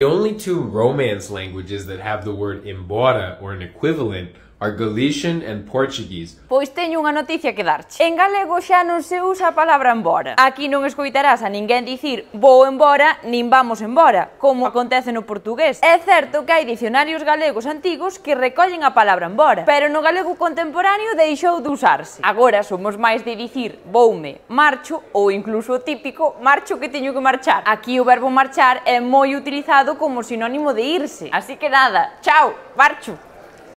The only two Romance languages that have the word embora or an equivalent are Galician and Portuguese. Pois teño unha noticia que darche. En galego xa non se usa a palabra embora. Aquí non escoitarás a ninguén dicir vou embora nin vamos embora, como acontece no portugués. É certo que hai dicionarios galegos antigos que recollen a palabra embora, pero no galego contemporáneo deixou de usarse. Agora somos máis de dicir voume, marcho ou incluso o típico marcho que teño que marchar. Aquí o verbo marchar é moi utilizado como sinónimo de irse. Así que nada, chao, Parchu.